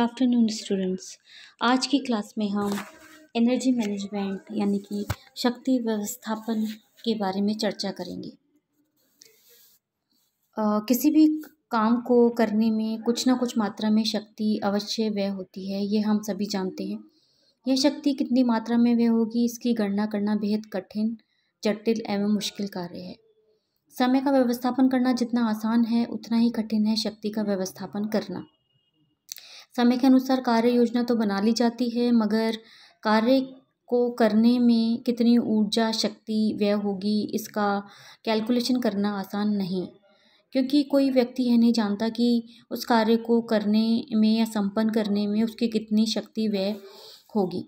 afternoon students आज की class में हम एनर्जी मैनेजमेंट यानी कि शक्ति व्यवस्थापन के बारे में चर्चा करेंगे आ, किसी भी काम को करने में कुछ ना कुछ मात्रा में शक्ति अवश्य व्यय होती है ये हम सभी जानते हैं यह शक्ति कितनी मात्रा में व्यय होगी इसकी गणना करना बेहद कठिन जटिल एवं मुश्किल कार्य है समय का व्यवस्थापन करना जितना आसान है उतना ही कठिन है शक्ति का व्यवस्थापन करना समय के अनुसार कार्य योजना तो बना ली जाती है मगर कार्य को करने में कितनी ऊर्जा शक्ति व्यय होगी इसका कैलकुलेशन करना आसान नहीं क्योंकि कोई व्यक्ति यह नहीं जानता कि उस कार्य को करने में या संपन्न करने में उसकी कितनी शक्ति व्यय होगी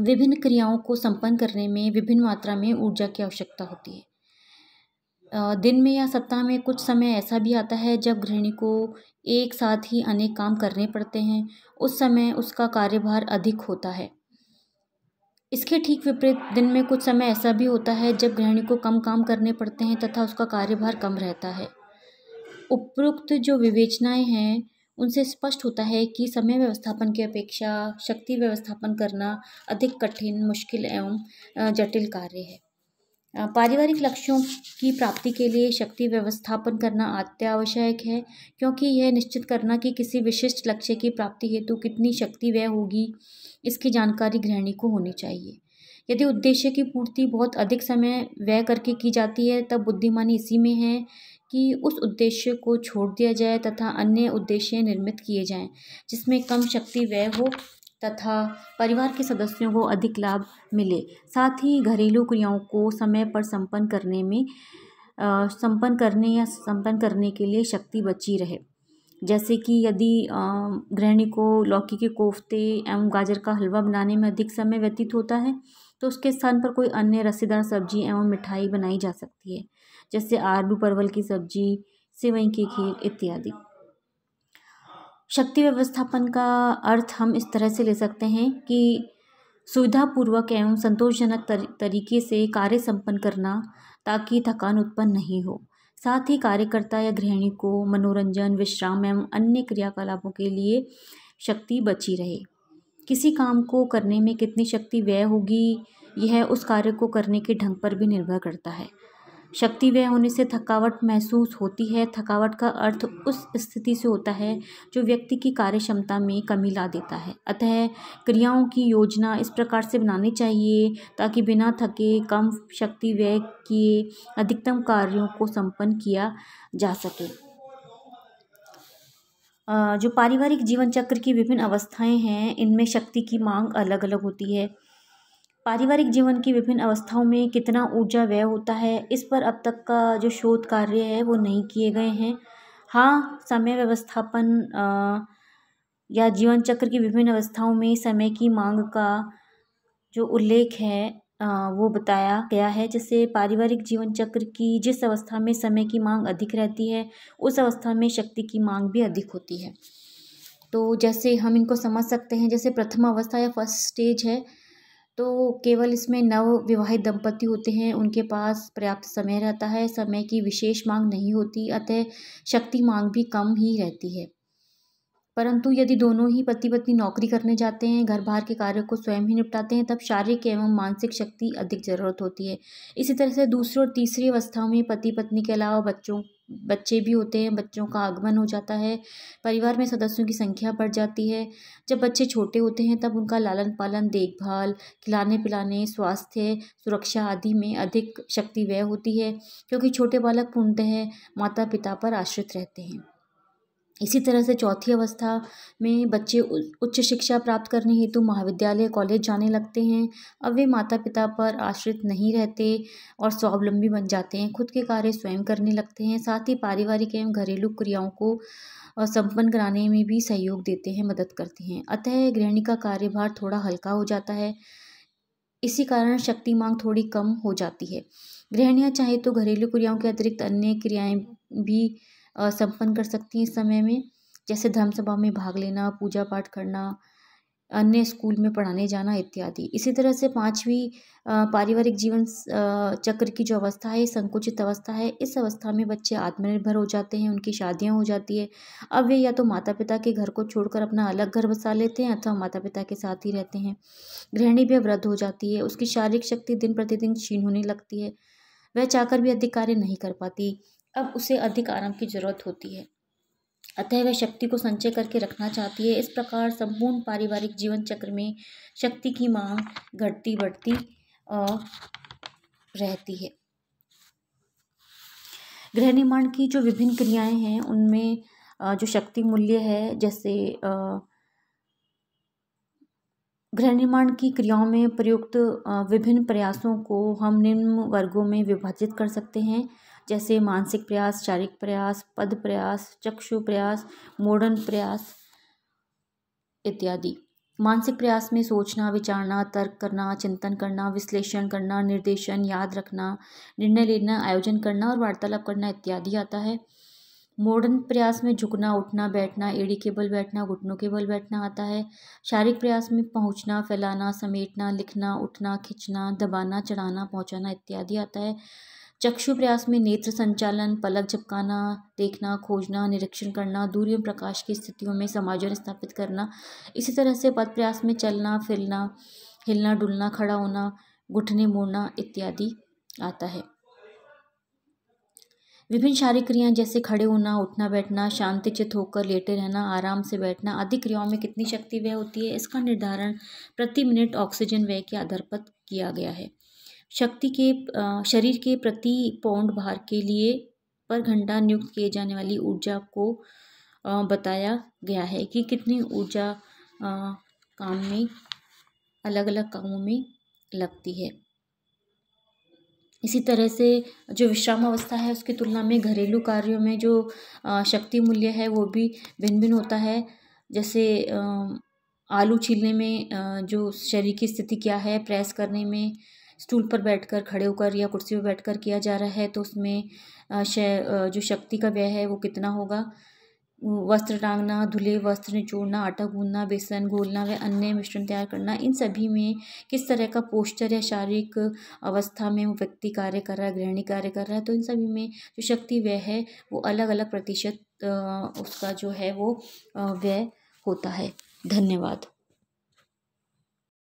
विभिन्न क्रियाओं को संपन्न करने में विभिन्न मात्रा में ऊर्जा की आवश्यकता होती है दिन में या सप्ताह में कुछ समय ऐसा भी आता है जब गृहिणी को एक साथ ही अनेक काम करने पड़ते हैं उस समय उसका कार्यभार अधिक होता है इसके ठीक विपरीत दिन में कुछ समय ऐसा भी होता है जब गृहिणी को कम काम करने पड़ते हैं तथा उसका कार्यभार कम रहता है उपरोक्त जो विवेचनाएं हैं उनसे स्पष्ट होता है कि समय व्यवस्थापन की अपेक्षा शक्ति व्यवस्थापन करना अधिक कठिन मुश्किल एवं जटिल कार्य है पारिवारिक लक्ष्यों की प्राप्ति के लिए शक्ति व्यवस्थापन करना अत्यावश्यक है क्योंकि यह निश्चित करना कि किसी विशिष्ट लक्ष्य की प्राप्ति हेतु कितनी शक्ति व्यय होगी इसकी जानकारी गृहिणी को होनी चाहिए यदि उद्देश्य की पूर्ति बहुत अधिक समय व्यय करके की जाती है तब बुद्धिमानी इसी में है कि उस उद्देश्य को छोड़ दिया जाए तथा अन्य उद्देश्य निर्मित किए जाएं जिसमें कम शक्ति व्यय हो तथा परिवार के सदस्यों को अधिक लाभ मिले साथ ही घरेलू क्रियाओं को समय पर संपन्न करने में संपन्न करने या संपन्न करने के लिए शक्ति बची रहे जैसे कि यदि गृहिणी को लौकी के कोफ्ते एवं गाजर का हलवा बनाने में अधिक समय व्यतीत होता है तो उसके स्थान पर कोई अन्य रसेदार सब्जी एवं मिठाई बनाई जा सकती है जैसे आलू परवल की सब्जी सेवई के खीर इत्यादि शक्ति व्यवस्थापन का अर्थ हम इस तरह से ले सकते हैं कि सुविधापूर्वक एवं संतोषजनक तरीके से कार्य संपन्न करना ताकि थकान उत्पन्न नहीं हो साथ ही कार्यकर्ता या गृहिणी को मनोरंजन विश्राम एवं अन्य क्रियाकलापों के लिए शक्ति बची रहे किसी काम को करने में कितनी शक्ति व्यय होगी यह उस कार्य को करने के ढंग पर भी निर्भर करता है शक्ति व्यय होने से थकावट महसूस होती है थकावट का अर्थ उस स्थिति से होता है जो व्यक्ति की कार्य क्षमता में कमी ला देता है अतः क्रियाओं की योजना इस प्रकार से बनानी चाहिए ताकि बिना थके कम शक्ति व्यय किए अधिकतम कार्यों को संपन्न किया जा सके जो पारिवारिक जीवन चक्र की विभिन्न अवस्थाएं हैं इनमें शक्ति की मांग अलग अलग होती है पारिवारिक जीवन की विभिन्न अवस्थाओं में कितना ऊर्जा व्यय होता है इस पर अब तक का जो शोध कार्य है वो नहीं किए गए हैं हाँ समय व्यवस्थापन या जीवन चक्र की विभिन्न अवस्थाओं में समय की मांग का जो उल्लेख है वो बताया गया है जैसे पारिवारिक जीवन चक्र की जिस अवस्था में समय की मांग अधिक रहती है उस अवस्था में शक्ति की मांग भी अधिक होती है तो जैसे हम इनको समझ सकते हैं जैसे प्रथम अवस्था या फर्स्ट स्टेज है तो केवल इसमें नव विवाहित दंपति होते हैं उनके पास पर्याप्त समय रहता है समय की विशेष मांग नहीं होती अतः शक्ति मांग भी कम ही रहती है परंतु यदि दोनों ही पति पत्नी नौकरी करने जाते हैं घर बार के कार्यों को स्वयं ही निपटाते हैं तब शारीरिक एवं मानसिक शक्ति अधिक जरूरत होती है इसी तरह से दूसरी और तीसरी अवस्थाओं में पति पत्नी के अलावा बच्चों बच्चे भी होते हैं बच्चों का आगमन हो जाता है परिवार में सदस्यों की संख्या बढ़ जाती है जब बच्चे छोटे होते हैं तब उनका लालन पालन देखभाल खिलाने पिलाने स्वास्थ्य सुरक्षा आदि में अधिक शक्ति व्यय होती है क्योंकि छोटे बालक पूर्णतः माता पिता पर आश्रित रहते हैं इसी तरह से चौथी अवस्था में बच्चे उच्च शिक्षा प्राप्त करने हेतु महाविद्यालय कॉलेज जाने लगते हैं अब वे माता पिता पर आश्रित नहीं रहते और स्वावलंबी बन जाते हैं खुद के कार्य स्वयं करने लगते हैं साथ ही पारिवारिक एवं घरेलू क्रियाओं को संपन्न कराने में भी सहयोग देते हैं मदद करते हैं अतः गृहिणी का कार्यभार थोड़ा हल्का हो जाता है इसी कारण शक्ति मांग थोड़ी कम हो जाती है गृहणियाँ चाहे तो घरेलू क्रियाओं के अतिरिक्त अन्य क्रियाएँ भी संपन्न कर सकती हैं इस समय में जैसे धर्म सभा में भाग लेना पूजा पाठ करना अन्य स्कूल में पढ़ाने जाना इत्यादि इसी तरह से पाँचवीं पारिवारिक जीवन चक्र की जो अवस्था है संकुचित अवस्था है इस अवस्था में बच्चे आत्मनिर्भर हो जाते हैं उनकी शादियां हो जाती है अब वे या तो माता पिता के घर को छोड़कर अपना अलग घर बसा लेते हैं अथवा माता पिता के साथ ही रहते हैं गृहिणी भी वृद्ध हो जाती है उसकी शारीरिक शक्ति दिन प्रतिदिन क्षीण होने लगती है वह चाहकर भी अधिक कार्य नहीं कर पाती अब उसे अधिक आराम की जरूरत होती है अतः वह शक्ति को संचय करके रखना चाहती है इस प्रकार संपूर्ण पारिवारिक जीवन चक्र में शक्ति की मांग घटती बढ़ती रहती है गृह निर्माण की जो विभिन्न क्रियाएं हैं उनमें जो शक्ति मूल्य है जैसे गृह निर्माण की क्रियाओं में प्रयुक्त विभिन्न प्रयासों को हम निम्न वर्गों में विभाजित कर सकते हैं जैसे मानसिक प्रयास शारीरिक प्रयास पद प्रयास चक्षु प्रयास मोड़न प्रयास इत्यादि मानसिक प्रयास में सोचना विचारना तर्क करना चिंतन करना विश्लेषण करना निर्देशन याद रखना निर्णय लेना आयोजन करना और वार्तालाप करना इत्यादि आता है मॉडर्न प्रयास में झुकना उठना बैठना एड़ी के बल बैठना घुटनों के बल बैठना आता है शारीरिक प्रयास में पहुँचना फैलाना समेटना लिखना उठना खींचना दबाना चढ़ाना पहुँचाना इत्यादि आता है चक्षु प्रयास में नेत्र संचालन पलक झपकाना देखना खोजना निरीक्षण करना दूरी एवं प्रकाश की स्थितियों में समाजन स्थापित करना इसी तरह से पद प्रयास में चलना फिरना हिलना डुलना खड़ा होना घुटने मोड़ना इत्यादि आता है विभिन्न शारीरिक क्रियाएं जैसे खड़े होना उठना बैठना शांति चित्त होकर लेटे रहना आराम से बैठना आदि क्रियाओं में कितनी शक्ति व्यय होती है इसका निर्धारण प्रति मिनट ऑक्सीजन व्यय के आधार पर किया गया है शक्ति के शरीर के प्रति पौंड भार के लिए पर घंटा नियुक्त किए जाने वाली ऊर्जा को बताया गया है कि कितनी ऊर्जा काम में अलग अलग कामों में लगती है इसी तरह से जो विश्राम अवस्था है उसकी तुलना में घरेलू कार्यों में जो शक्ति मूल्य है वो भी भिन्न भिन्न होता है जैसे आलू छीलने में जो शरीर की स्थिति क्या है प्रेस करने में स्टूल पर बैठकर खड़े होकर या कुर्सी पर बैठकर किया जा रहा है तो उसमें जो शक्ति का व्यय है वो कितना होगा वस्त्र टांगना धुले वस्त्र निचोड़ना आटा गूंदना बेसन घोलना व अन्य मिश्रण तैयार करना इन सभी में किस तरह का पोस्चर या शारीरिक अवस्था में वो व्यक्ति कार्य कर रहा है गृहिणी कार्य कर रहा है तो इन सभी में जो शक्ति व्यय है वो अलग अलग प्रतिशत उसका जो है वो व्यय होता है धन्यवाद